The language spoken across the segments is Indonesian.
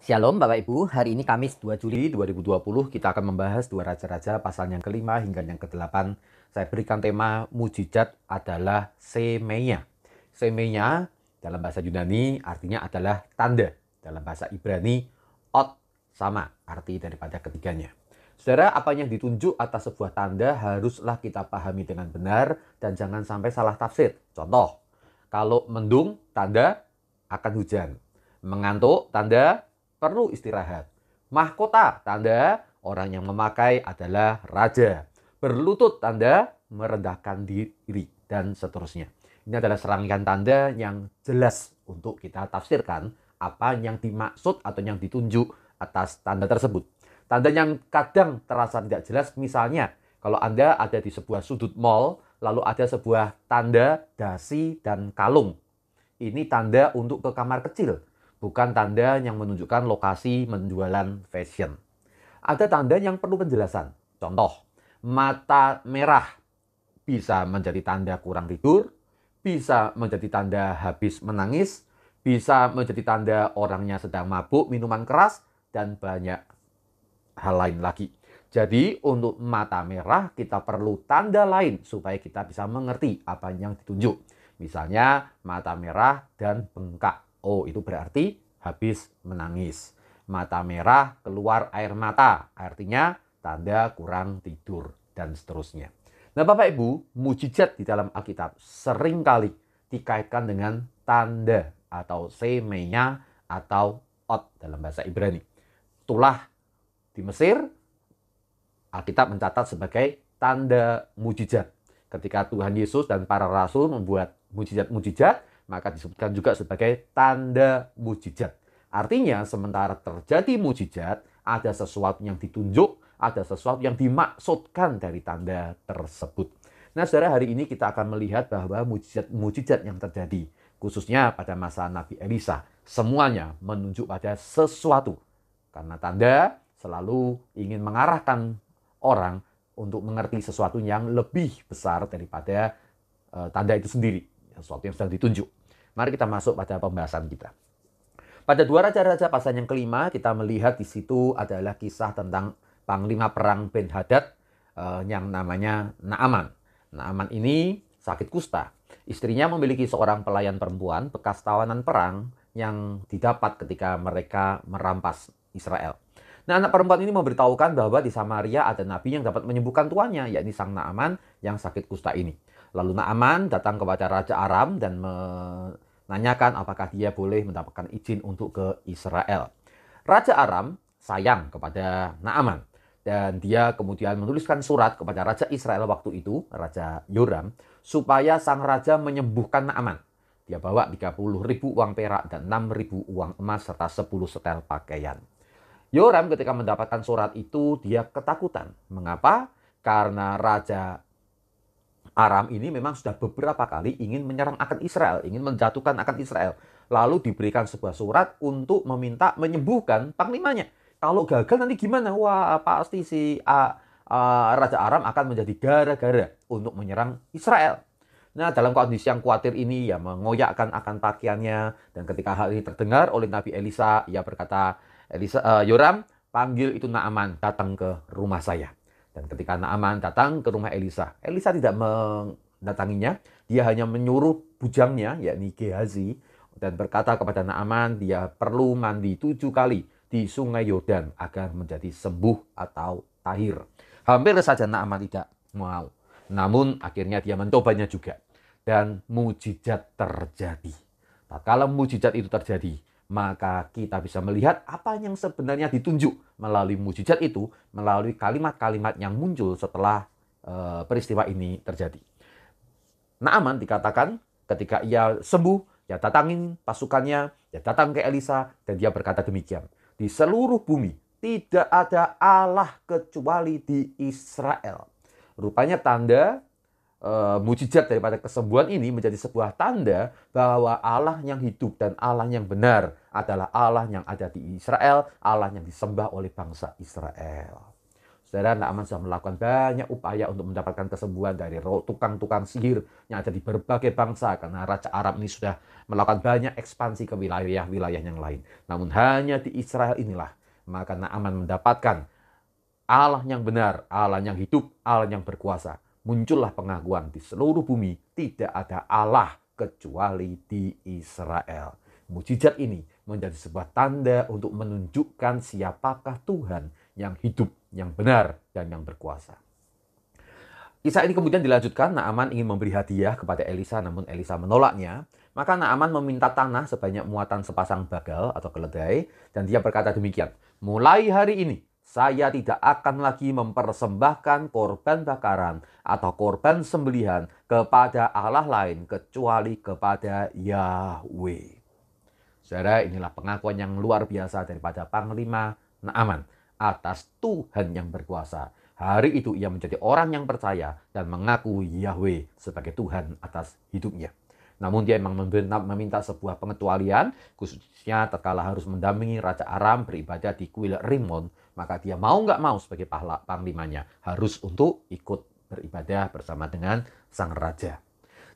Shalom Bapak Ibu, hari ini Kamis 2 Juli 2020 kita akan membahas dua raja-raja pasal yang kelima hingga yang kedelapan. Saya berikan tema mujizat adalah semeia. Semeia dalam bahasa Yunani artinya adalah tanda. Dalam bahasa Ibrani ot sama arti daripada ketiganya. Saudara, apa yang ditunjuk atas sebuah tanda haruslah kita pahami dengan benar dan jangan sampai salah tafsir. Contoh, kalau mendung, tanda akan hujan. Mengantuk, tanda perlu istirahat. Mahkota tanda orang yang memakai adalah raja. Berlutut tanda merendahkan diri dan seterusnya. Ini adalah serangkaian tanda yang jelas untuk kita tafsirkan apa yang dimaksud atau yang ditunjuk atas tanda tersebut. Tanda yang kadang terasa tidak jelas misalnya kalau Anda ada di sebuah sudut mall lalu ada sebuah tanda dasi dan kalung. Ini tanda untuk ke kamar kecil bukan tanda yang menunjukkan lokasi menjualan fashion. Ada tanda yang perlu penjelasan. Contoh, mata merah bisa menjadi tanda kurang tidur, bisa menjadi tanda habis menangis, bisa menjadi tanda orangnya sedang mabuk, minuman keras, dan banyak hal lain lagi. Jadi untuk mata merah kita perlu tanda lain supaya kita bisa mengerti apa yang ditunjuk. Misalnya mata merah dan bengkak. Oh, itu berarti habis menangis. Mata merah keluar air mata, artinya tanda kurang tidur dan seterusnya. Nah, Bapak Ibu, mujizat di dalam Alkitab sering kali dikaitkan dengan tanda atau semenya atau ot dalam bahasa Ibrani. Itulah di Mesir Alkitab mencatat sebagai tanda mujizat. Ketika Tuhan Yesus dan para rasul membuat mujizat-mujizat, maka disebutkan juga sebagai tanda mujizat. Artinya, sementara terjadi mujizat, ada sesuatu yang ditunjuk, ada sesuatu yang dimaksudkan dari tanda tersebut. Nah, saudara, hari ini kita akan melihat bahwa mujizat-mujizat yang terjadi, khususnya pada masa Nabi Elisa, semuanya menunjuk pada sesuatu. Karena tanda selalu ingin mengarahkan orang untuk mengerti sesuatu yang lebih besar daripada eh, tanda itu sendiri, sesuatu yang sedang ditunjuk. Mari kita masuk pada pembahasan kita. Pada dua raja-raja pasal yang kelima, kita melihat di situ adalah kisah tentang panglima perang Ben Hadad eh, yang namanya Naaman. Naaman ini sakit kusta. Istrinya memiliki seorang pelayan perempuan bekas tawanan perang yang didapat ketika mereka merampas Israel. Nah, anak perempuan ini memberitahukan bahwa di Samaria ada nabi yang dapat menyembuhkan tuannya, yakni sang Naaman yang sakit kusta ini. Lalu Naaman datang kepada Raja Aram dan me nanyakan apakah dia boleh mendapatkan izin untuk ke Israel. Raja Aram sayang kepada Naaman dan dia kemudian menuliskan surat kepada Raja Israel waktu itu, Raja Yoram, supaya sang raja menyembuhkan Naaman. Dia bawa 30 ribu uang perak dan 6 ribu uang emas serta 10 setel pakaian. Yoram ketika mendapatkan surat itu dia ketakutan. Mengapa? Karena Raja Aram ini memang sudah beberapa kali ingin menyerang akan Israel, ingin menjatuhkan akan Israel. Lalu diberikan sebuah surat untuk meminta menyembuhkan panglimanya. Kalau gagal nanti gimana? Wah, pasti si A, A, Raja Aram akan menjadi gara-gara untuk menyerang Israel. Nah, dalam kondisi yang khawatir ini, ya mengoyakkan akan pakaiannya. Dan ketika hal ini terdengar oleh Nabi Elisa, ia berkata, Elisa, uh, Yoram, panggil itu Naaman, datang ke rumah saya. Dan ketika Naaman datang ke rumah Elisa, Elisa tidak mendatanginya, dia hanya menyuruh bujangnya, yakni Gehazi, dan berkata kepada Naaman, dia perlu mandi tujuh kali di sungai Yordan agar menjadi sembuh atau tahir. Hampir saja Naaman tidak mau. Namun akhirnya dia mencobanya juga. Dan mujizat terjadi. Nah, kalau mujizat itu terjadi, maka kita bisa melihat apa yang sebenarnya ditunjuk melalui mujizat itu, melalui kalimat-kalimat yang muncul setelah e, peristiwa ini terjadi. Naaman dikatakan ketika ia sembuh, ia datangin pasukannya, ia datang ke Elisa, dan dia berkata demikian. Di seluruh bumi tidak ada Allah kecuali di Israel. Rupanya tanda e, mujizat daripada kesembuhan ini menjadi sebuah tanda bahwa Allah yang hidup dan Allah yang benar adalah Allah yang ada di Israel, Allah yang disembah oleh bangsa Israel. Saudara Naaman sudah melakukan banyak upaya untuk mendapatkan kesembuhan dari tukang-tukang sihir yang ada di berbagai bangsa karena Raja Arab ini sudah melakukan banyak ekspansi ke wilayah-wilayah yang lain. Namun hanya di Israel inilah maka Naaman mendapatkan Allah yang benar, Allah yang hidup, Allah yang berkuasa muncullah pengakuan di seluruh bumi tidak ada Allah kecuali di Israel. Mujizat ini menjadi sebuah tanda untuk menunjukkan siapakah Tuhan yang hidup, yang benar, dan yang berkuasa. Kisah ini kemudian dilanjutkan, Naaman ingin memberi hadiah kepada Elisa, namun Elisa menolaknya. Maka Naaman meminta tanah sebanyak muatan sepasang bagal atau keledai, dan dia berkata demikian, Mulai hari ini, saya tidak akan lagi mempersembahkan korban bakaran atau korban sembelihan kepada Allah lain kecuali kepada Yahweh. Saudara, inilah pengakuan yang luar biasa daripada Panglima Naaman atas Tuhan yang berkuasa. Hari itu ia menjadi orang yang percaya dan mengaku Yahweh sebagai Tuhan atas hidupnya. Namun dia memang meminta sebuah pengetualian khususnya terkala harus mendampingi Raja Aram beribadah di kuil Rimon, maka dia mau nggak mau sebagai pahla panglimanya harus untuk ikut beribadah bersama dengan sang raja.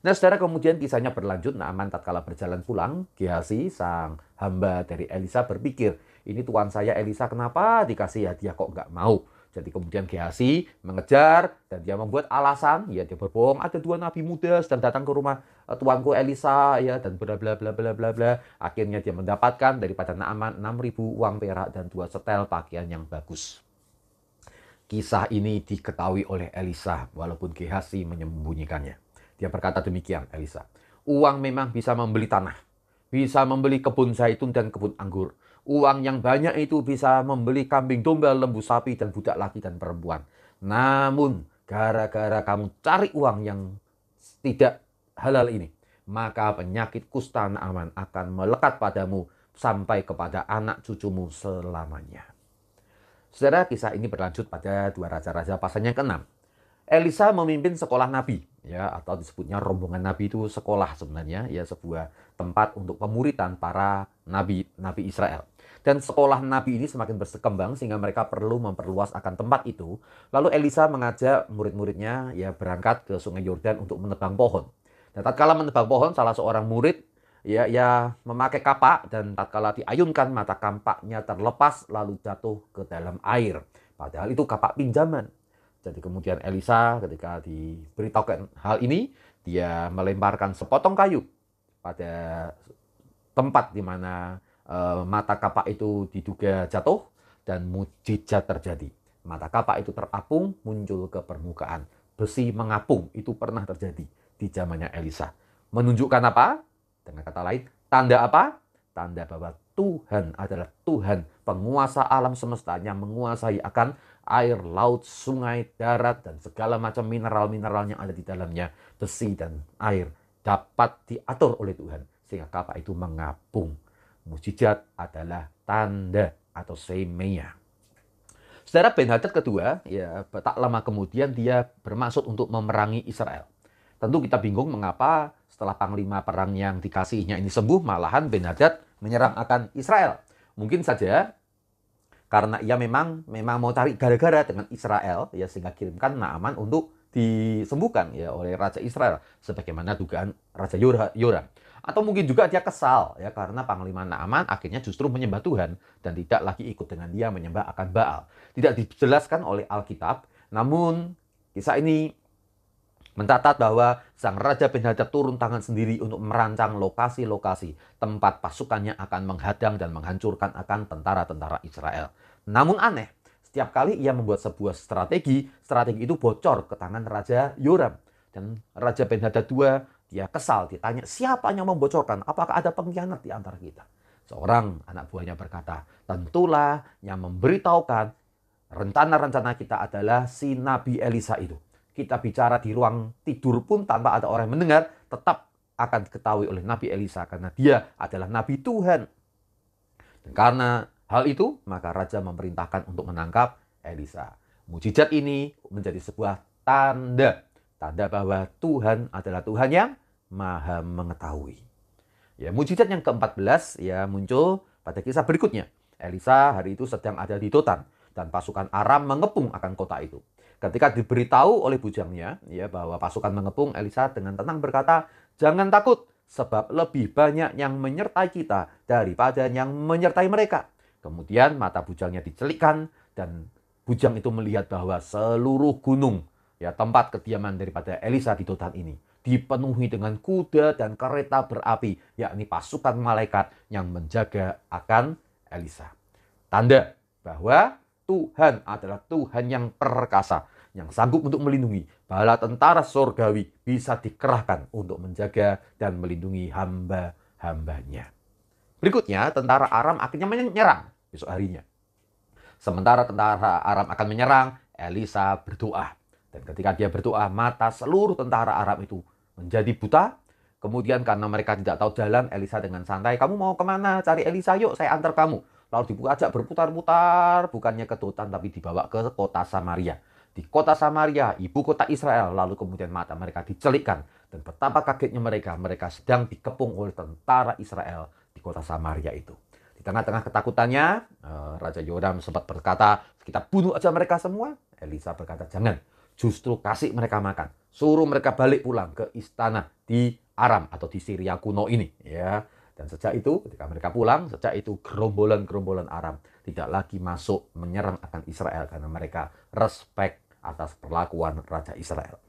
Nah, saudara kemudian kisahnya berlanjut. Naaman tatkala berjalan pulang, Gehazi sang hamba dari Elisa berpikir, ini tuan saya Elisa kenapa dikasih hadiah kok nggak mau? Jadi kemudian Gehazi mengejar dan dia membuat alasan, ya dia berbohong, ada dua nabi muda sedang datang ke rumah eh, tuanku Elisa ya dan bla bla bla bla bla bla. Akhirnya dia mendapatkan daripada Naaman 6000 uang perak dan dua setel pakaian yang bagus. Kisah ini diketahui oleh Elisa walaupun Gehazi menyembunyikannya. Dia berkata demikian Elisa, uang memang bisa membeli tanah, bisa membeli kebun zaitun dan kebun anggur, Uang yang banyak itu bisa membeli kambing domba, lembu sapi, dan budak laki dan perempuan. Namun, gara-gara kamu cari uang yang tidak halal ini, maka penyakit kusta aman akan melekat padamu sampai kepada anak cucumu selamanya. Saudara, kisah ini berlanjut pada dua raja-raja pasalnya ke-6. Elisa memimpin sekolah nabi, ya atau disebutnya rombongan nabi itu sekolah sebenarnya, ya sebuah tempat untuk pemuritan para nabi nabi Israel. Dan sekolah Nabi ini semakin berkembang sehingga mereka perlu memperluas akan tempat itu. Lalu Elisa mengajak murid-muridnya ya berangkat ke Sungai Yordan untuk menebang pohon. Dan tatkala menebang pohon, salah seorang murid ya ya memakai kapak dan tatkala diayunkan mata kampaknya terlepas lalu jatuh ke dalam air. Padahal itu kapak pinjaman. Jadi kemudian Elisa ketika diberitahukan hal ini, dia melemparkan sepotong kayu pada tempat di mana Eh, mata kapak itu diduga jatuh dan mujizat terjadi. Mata kapak itu terapung, muncul ke permukaan. Besi mengapung, itu pernah terjadi di zamannya Elisa. Menunjukkan apa? Dengan kata lain, tanda apa? Tanda bahwa Tuhan adalah Tuhan, penguasa alam semesta yang menguasai akan air, laut, sungai, darat, dan segala macam mineral-mineral yang ada di dalamnya. Besi dan air dapat diatur oleh Tuhan. Sehingga kapak itu mengapung Mujizat adalah tanda atau semeya. Saudara Benhadad kedua, ya tak lama kemudian dia bermaksud untuk memerangi Israel. Tentu kita bingung mengapa setelah panglima perang yang dikasihnya ini sembuh, malahan Benhadad menyerang akan Israel. Mungkin saja karena ia memang memang mau cari gara-gara dengan Israel, ya sehingga kirimkan Naaman untuk disembuhkan ya oleh Raja Israel sebagaimana dugaan Raja Yoram. Atau mungkin juga dia kesal ya karena Panglima Naaman akhirnya justru menyembah Tuhan dan tidak lagi ikut dengan dia menyembah akan Baal. Tidak dijelaskan oleh Alkitab, namun kisah ini mencatat bahwa sang Raja Benhadad turun tangan sendiri untuk merancang lokasi-lokasi tempat pasukannya akan menghadang dan menghancurkan akan tentara-tentara Israel. Namun aneh, setiap kali ia membuat sebuah strategi, strategi itu bocor ke tangan Raja Yoram. Dan Raja Benhadad II dia ya, kesal, ditanya siapa yang membocorkan, apakah ada pengkhianat di antara kita. Seorang anak buahnya berkata, tentulah yang memberitahukan rencana-rencana kita adalah si Nabi Elisa itu. Kita bicara di ruang tidur pun tanpa ada orang yang mendengar, tetap akan diketahui oleh Nabi Elisa karena dia adalah Nabi Tuhan. Dan karena hal itu, maka raja memerintahkan untuk menangkap Elisa. Mujizat ini menjadi sebuah tanda. Tanda bahwa Tuhan adalah Tuhan yang maha mengetahui. Ya, mujizat yang ke-14 ya muncul pada kisah berikutnya. Elisa hari itu sedang ada di Dotan dan pasukan Aram mengepung akan kota itu. Ketika diberitahu oleh bujangnya ya bahwa pasukan mengepung, Elisa dengan tenang berkata, "Jangan takut, sebab lebih banyak yang menyertai kita daripada yang menyertai mereka." Kemudian mata bujangnya dicelikkan dan bujang itu melihat bahwa seluruh gunung ya tempat kediaman daripada Elisa di Dotan ini dipenuhi dengan kuda dan kereta berapi, yakni pasukan malaikat yang menjaga akan Elisa. Tanda bahwa Tuhan adalah Tuhan yang perkasa, yang sanggup untuk melindungi. Bala tentara surgawi bisa dikerahkan untuk menjaga dan melindungi hamba-hambanya. Berikutnya, tentara Aram akhirnya menyerang besok harinya. Sementara tentara Aram akan menyerang, Elisa berdoa. Dan ketika dia berdoa, mata seluruh tentara Aram itu menjadi buta. Kemudian karena mereka tidak tahu jalan, Elisa dengan santai, kamu mau kemana? Cari Elisa yuk, saya antar kamu. Lalu dibuka ajak berputar-putar, bukannya ke Dotan tapi dibawa ke kota Samaria. Di kota Samaria, ibu kota Israel, lalu kemudian mata mereka dicelikkan. Dan betapa kagetnya mereka, mereka sedang dikepung oleh tentara Israel di kota Samaria itu. Di tengah-tengah ketakutannya, eh, Raja Yoram sempat berkata, kita bunuh aja mereka semua. Elisa berkata, jangan, justru kasih mereka makan. Suruh mereka balik pulang ke istana di Aram atau di Syria kuno ini. ya. Dan sejak itu ketika mereka pulang, sejak itu gerombolan-gerombolan Aram tidak lagi masuk menyerang akan Israel karena mereka respect atas perlakuan Raja Israel.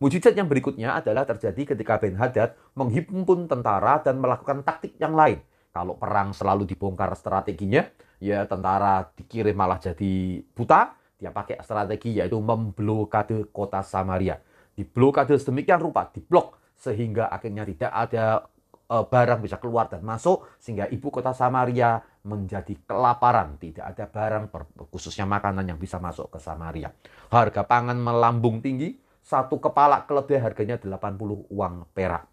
Mujizat yang berikutnya adalah terjadi ketika Ben Hadad menghimpun tentara dan melakukan taktik yang lain. Kalau perang selalu dibongkar strateginya, ya tentara dikirim malah jadi buta. Dia pakai strategi yaitu memblokade kota Samaria. Diblokade sedemikian rupa, diblok sehingga akhirnya tidak ada e, barang bisa keluar dan masuk sehingga ibu kota Samaria menjadi kelaparan tidak ada barang khususnya makanan yang bisa masuk ke Samaria harga pangan melambung tinggi satu kepala keledai harganya 80 uang perak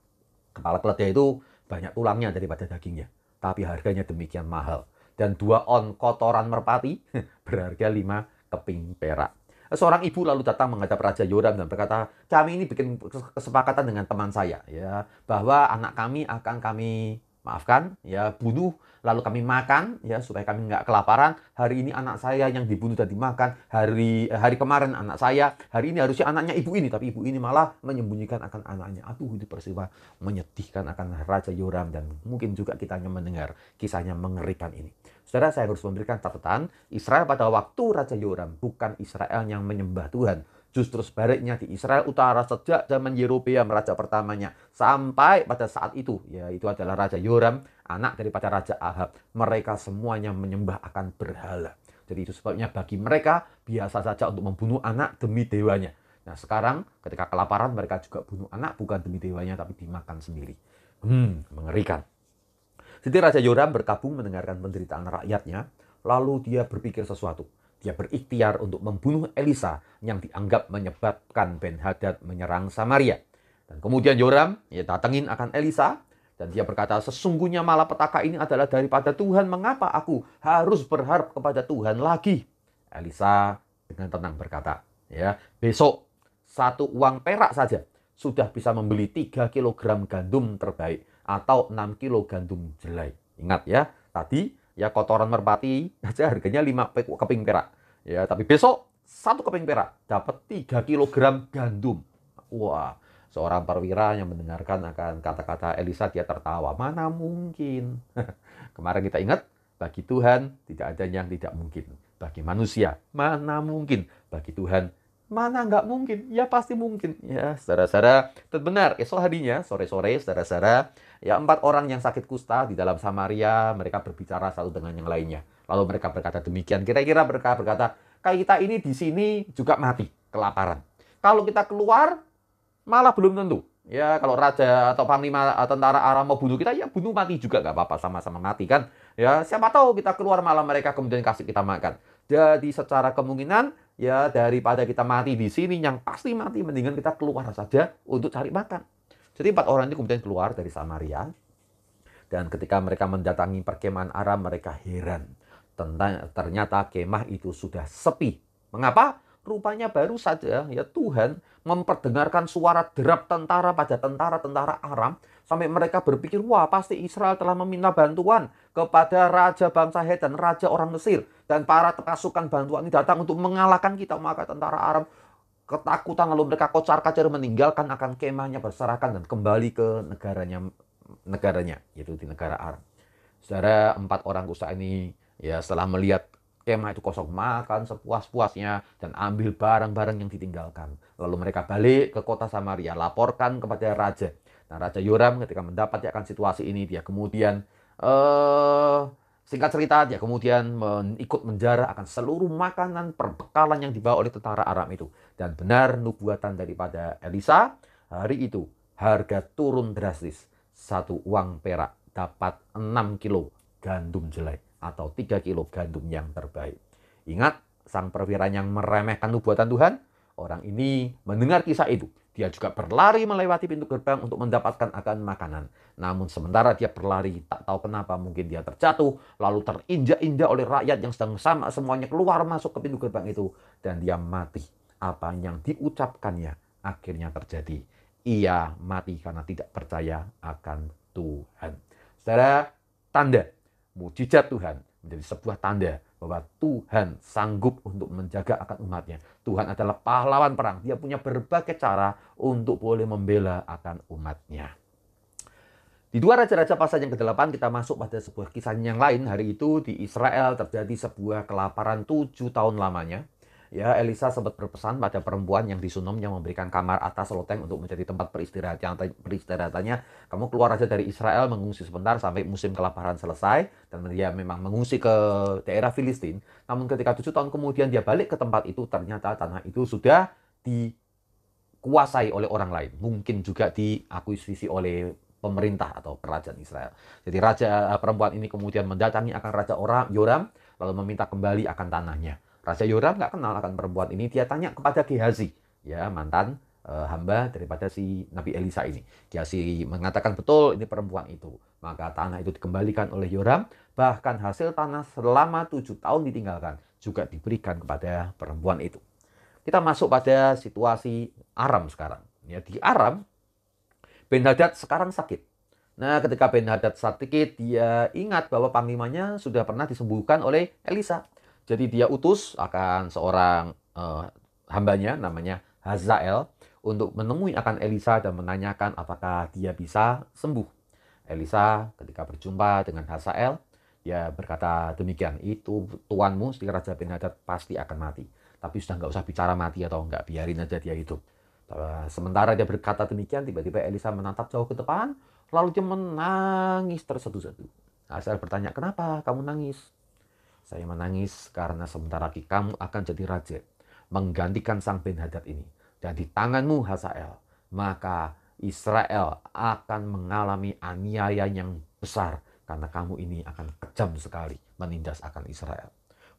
kepala keledai itu banyak tulangnya daripada dagingnya tapi harganya demikian mahal dan dua on kotoran merpati berharga 5 keping perak. Seorang ibu lalu datang menghadap Raja Yoram dan berkata, kami ini bikin kesepakatan dengan teman saya, ya, bahwa anak kami akan kami maafkan, ya, bunuh, lalu kami makan, ya, supaya kami nggak kelaparan. Hari ini anak saya yang dibunuh dan dimakan, hari hari kemarin anak saya, hari ini harusnya anaknya ibu ini, tapi ibu ini malah menyembunyikan akan anaknya. Aduh, itu peristiwa menyedihkan akan Raja Yoram dan mungkin juga kita hanya mendengar kisahnya mengerikan ini. Saudara, saya harus memberikan catatan, Israel pada waktu Raja Yoram bukan Israel yang menyembah Tuhan. Justru sebaliknya di Israel Utara sejak zaman Yerobeam raja pertamanya sampai pada saat itu yaitu adalah raja Yoram anak daripada raja Ahab mereka semuanya menyembah akan berhala. Jadi itu sebabnya bagi mereka biasa saja untuk membunuh anak demi dewanya. Nah sekarang ketika kelaparan mereka juga bunuh anak bukan demi dewanya tapi dimakan sendiri. Hmm mengerikan. Jadi Raja Yoram berkabung mendengarkan penderitaan rakyatnya, lalu dia berpikir sesuatu. Dia berikhtiar untuk membunuh Elisa yang dianggap menyebabkan Ben Hadad menyerang Samaria. Dan kemudian Yoram ya datengin akan Elisa dan dia berkata, "Sesungguhnya malapetaka ini adalah daripada Tuhan. Mengapa aku harus berharap kepada Tuhan lagi?" Elisa dengan tenang berkata, "Ya, besok satu uang perak saja sudah bisa membeli 3 kilogram gandum terbaik atau 6 kilo gandum jelai. Ingat ya, tadi ya kotoran merpati aja harganya 5 keping perak. Ya, tapi besok satu keping perak dapat 3 kg gandum. Wah, seorang perwira yang mendengarkan akan kata-kata Elisa dia tertawa. Mana mungkin? Kemarin kita ingat, bagi Tuhan tidak ada yang tidak mungkin. Bagi manusia, mana mungkin? Bagi Tuhan Mana nggak mungkin? Ya pasti mungkin. Ya, saudara-saudara, benar. Esok harinya, sore-sore, saudara-saudara, ya empat orang yang sakit kusta di dalam Samaria, mereka berbicara satu dengan yang lainnya. Lalu mereka berkata demikian. Kira-kira mereka berkata, kayak kita ini di sini juga mati, kelaparan. Kalau kita keluar, malah belum tentu. Ya, kalau raja atau panglima tentara Arab mau bunuh kita, ya bunuh mati juga, nggak apa-apa, sama-sama mati kan. Ya, siapa tahu kita keluar malah mereka kemudian kasih kita makan. Jadi secara kemungkinan ya daripada kita mati di sini yang pasti mati mendingan kita keluar saja untuk cari makan. Jadi empat orang ini kemudian keluar dari Samaria dan ketika mereka mendatangi perkemahan Aram mereka heran tentang ternyata kemah itu sudah sepi. Mengapa? Rupanya baru saja ya Tuhan memperdengarkan suara derap tentara pada tentara-tentara Aram Sampai mereka berpikir, wah pasti Israel telah meminta bantuan kepada Raja Bangsa Het dan Raja orang Mesir. Dan para pasukan bantuan ini datang untuk mengalahkan kita. Maka tentara Arab ketakutan lalu mereka kocar kacir meninggalkan akan kemahnya berserakan dan kembali ke negaranya negaranya yaitu di negara Arab. Saudara empat orang kusta ini ya setelah melihat kemah itu kosong makan sepuas-puasnya dan ambil barang-barang yang ditinggalkan. Lalu mereka balik ke kota Samaria laporkan kepada raja Nah, Raja Yoram ketika mendapati akan situasi ini, dia kemudian eh, singkat cerita, dia kemudian men ikut menjara akan seluruh makanan perbekalan yang dibawa oleh tentara Aram itu. Dan benar nubuatan daripada Elisa, hari itu harga turun drastis. Satu uang perak dapat 6 kilo gandum jelek atau 3 kilo gandum yang terbaik. Ingat, sang perwira yang meremehkan nubuatan Tuhan Orang ini mendengar kisah itu. Dia juga berlari melewati pintu gerbang untuk mendapatkan akan makanan. Namun sementara dia berlari, tak tahu kenapa mungkin dia terjatuh, lalu terinjak-injak oleh rakyat yang sedang sama semuanya keluar masuk ke pintu gerbang itu. Dan dia mati. Apa yang diucapkannya akhirnya terjadi. Ia mati karena tidak percaya akan Tuhan. Saudara, tanda mujizat Tuhan menjadi sebuah tanda bahwa Tuhan sanggup untuk menjaga akan umatnya. Tuhan adalah pahlawan perang. Dia punya berbagai cara untuk boleh membela akan umatnya. Di dua raja-raja pasal yang ke-8 kita masuk pada sebuah kisah yang lain. Hari itu di Israel terjadi sebuah kelaparan tujuh tahun lamanya. Ya, Elisa sempat berpesan pada perempuan yang disunumnya memberikan kamar atas loteng untuk menjadi tempat peristirahat yang peristirahatannya. Kamu keluar aja dari Israel mengungsi sebentar sampai musim kelaparan selesai. Dan dia memang mengungsi ke daerah Filistin. Namun ketika tujuh tahun kemudian dia balik ke tempat itu, ternyata tanah itu sudah dikuasai oleh orang lain. Mungkin juga diakuisisi oleh pemerintah atau kerajaan Israel. Jadi raja eh, perempuan ini kemudian mendatangi akan raja orang Yoram lalu meminta kembali akan tanahnya. Raja Yoram nggak kenal akan perempuan ini, dia tanya kepada Gehazi, ya mantan e, hamba daripada si Nabi Elisa ini. Gehazi mengatakan betul ini perempuan itu. Maka tanah itu dikembalikan oleh Yoram, bahkan hasil tanah selama tujuh tahun ditinggalkan juga diberikan kepada perempuan itu. Kita masuk pada situasi Aram sekarang. Ya, di Aram, Ben sekarang sakit. Nah, ketika Ben sakit, dia ingat bahwa panglimanya sudah pernah disembuhkan oleh Elisa. Jadi dia utus akan seorang uh, hambanya namanya Hazael untuk menemui akan Elisa dan menanyakan apakah dia bisa sembuh. Elisa ketika berjumpa dengan Hazael, dia berkata demikian, itu tuanmu si Raja Benhadad pasti akan mati. Tapi sudah nggak usah bicara mati atau nggak, biarin aja dia hidup. Sementara dia berkata demikian, tiba-tiba Elisa menatap jauh ke depan, lalu dia menangis tersedu satu Hazael bertanya, kenapa kamu nangis? Saya menangis karena sebentar lagi kamu akan jadi raja, menggantikan sang Ben Hadad ini. Dan di tanganmu Hazael, maka Israel akan mengalami aniaya yang besar karena kamu ini akan kejam sekali menindas akan Israel.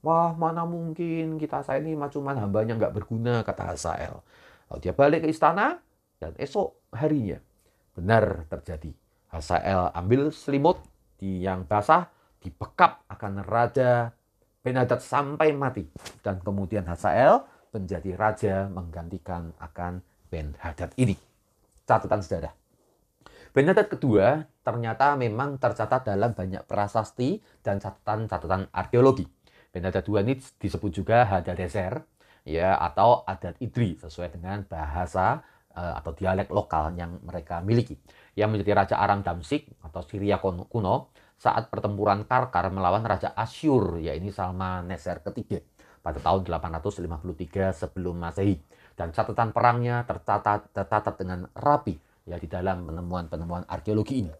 Wah mana mungkin kita saya ini cuma hambanya nggak berguna kata Hazael. Lalu dia balik ke istana dan esok harinya benar terjadi. Hazael ambil selimut di yang basah dibekap akan Raja Benadad sampai mati. Dan kemudian Hazael menjadi raja menggantikan akan Benhadad ini. Catatan sejarah. Benhadad kedua ternyata memang tercatat dalam banyak prasasti dan catatan-catatan arkeologi. Benhadad dua ini disebut juga Hadadeser ya atau adat Idri sesuai dengan bahasa eh, atau dialek lokal yang mereka miliki. Yang menjadi raja Aram Damsik atau Syria kuno saat pertempuran Karkar melawan Raja Asyur, yaitu Salmaneser ketiga pada tahun 853 sebelum Masehi. Dan catatan perangnya tercatat, tercatat dengan rapi ya di dalam penemuan-penemuan arkeologi ini.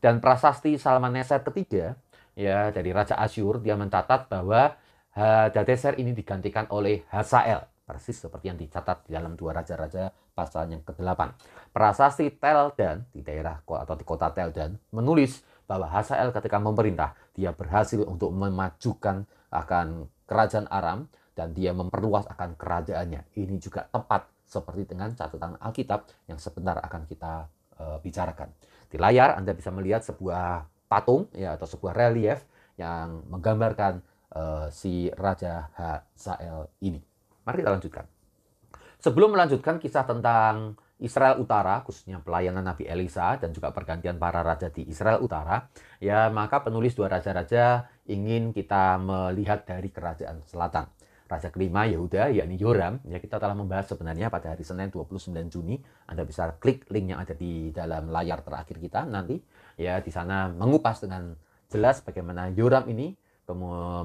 Dan prasasti Salmaneser ketiga ya dari Raja Asyur dia mencatat bahwa Hadadeser eh, ini digantikan oleh Hasael persis seperti yang dicatat di dalam dua raja-raja pasal yang ke-8. Prasasti Tel dan di daerah atau di kota Tel dan menulis bahwa Hazael ketika memerintah, dia berhasil untuk memajukan akan kerajaan Aram dan dia memperluas akan kerajaannya. Ini juga tepat seperti dengan catatan Alkitab yang sebentar akan kita e, bicarakan. Di layar Anda bisa melihat sebuah patung ya atau sebuah relief yang menggambarkan e, si Raja Hazael ini. Mari kita lanjutkan. Sebelum melanjutkan kisah tentang Israel Utara, khususnya pelayanan Nabi Elisa dan juga pergantian para raja di Israel Utara, ya maka penulis dua raja-raja ingin kita melihat dari kerajaan selatan. Raja kelima Yehuda, yakni Yoram, ya kita telah membahas sebenarnya pada hari Senin 29 Juni. Anda bisa klik link yang ada di dalam layar terakhir kita nanti. Ya, di sana mengupas dengan jelas bagaimana Yoram ini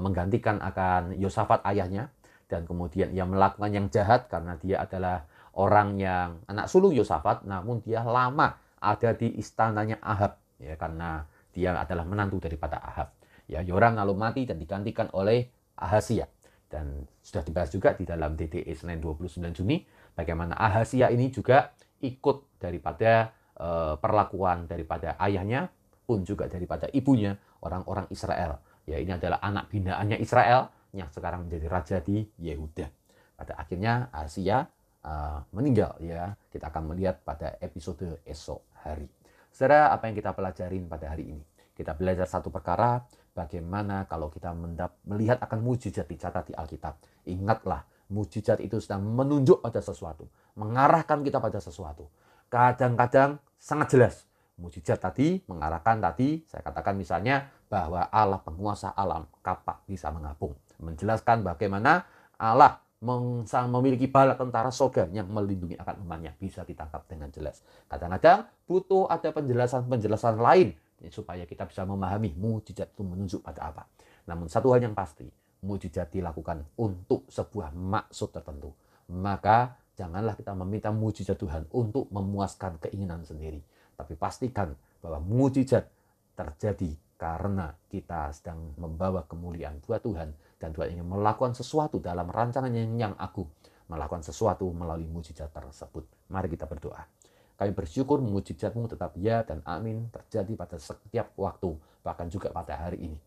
menggantikan akan Yosafat ayahnya dan kemudian ia melakukan yang jahat karena dia adalah orang yang anak sulung Yosafat, namun dia lama ada di istananya Ahab, ya karena dia adalah menantu daripada Ahab. Ya, Yoram lalu mati dan digantikan oleh Ahasia. Dan sudah dibahas juga di dalam DDE Senin 29 Juni, bagaimana Ahasia ini juga ikut daripada e, perlakuan daripada ayahnya pun juga daripada ibunya orang-orang Israel. Ya, ini adalah anak binaannya Israel yang sekarang menjadi raja di Yehuda. Pada akhirnya Asia uh, meninggal ya. Kita akan melihat pada episode esok hari. Saudara, apa yang kita pelajarin pada hari ini? Kita belajar satu perkara, bagaimana kalau kita mendap melihat akan mujizat dicatat di Alkitab. Ingatlah, mujizat itu sedang menunjuk pada sesuatu, mengarahkan kita pada sesuatu. Kadang-kadang sangat jelas, mujizat tadi mengarahkan tadi, saya katakan misalnya bahwa Allah penguasa alam kapak bisa mengapung. Menjelaskan bagaimana Allah memiliki bala tentara sogan yang melindungi akan lemahnya bisa ditangkap dengan jelas. Kadang-kadang butuh ada penjelasan-penjelasan lain ya, supaya kita bisa memahami mujizat itu menunjuk pada apa. Namun satu hal yang pasti, mujizat dilakukan untuk sebuah maksud tertentu. Maka janganlah kita meminta mujizat Tuhan untuk memuaskan keinginan sendiri. Tapi pastikan bahwa mujizat terjadi karena kita sedang membawa kemuliaan buat Tuhan dan Tuhan ingin melakukan sesuatu dalam rancangan yang aku melakukan sesuatu melalui mujizat tersebut. Mari kita berdoa. Kami bersyukur mujizatmu tetap ya dan amin terjadi pada setiap waktu, bahkan juga pada hari ini.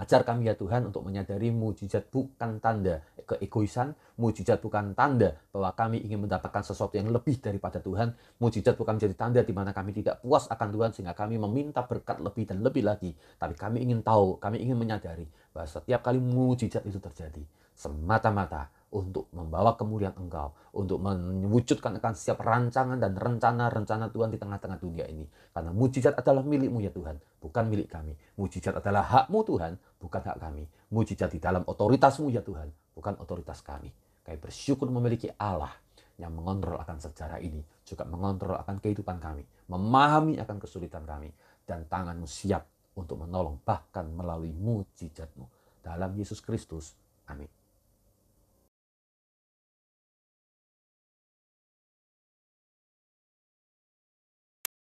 Ajar kami ya Tuhan untuk menyadari mujizat bukan tanda keegoisan, mujizat bukan tanda bahwa kami ingin mendapatkan sesuatu yang lebih daripada Tuhan. Mujizat bukan menjadi tanda di mana kami tidak puas akan Tuhan sehingga kami meminta berkat lebih dan lebih lagi. Tapi kami ingin tahu, kami ingin menyadari bahwa setiap kali mujizat itu terjadi semata-mata untuk membawa kemuliaan engkau, untuk mewujudkan akan setiap rancangan dan rencana-rencana Tuhan di tengah-tengah dunia ini. Karena mujizat adalah milikmu ya Tuhan, bukan milik kami. Mujizat adalah hakmu Tuhan, bukan hak kami. Mujizat di dalam otoritasmu ya Tuhan, bukan otoritas kami. Kami bersyukur memiliki Allah yang mengontrol akan sejarah ini, juga mengontrol akan kehidupan kami, memahami akan kesulitan kami, dan tanganmu siap untuk menolong bahkan melalui mujizatmu. Dalam Yesus Kristus. Amin.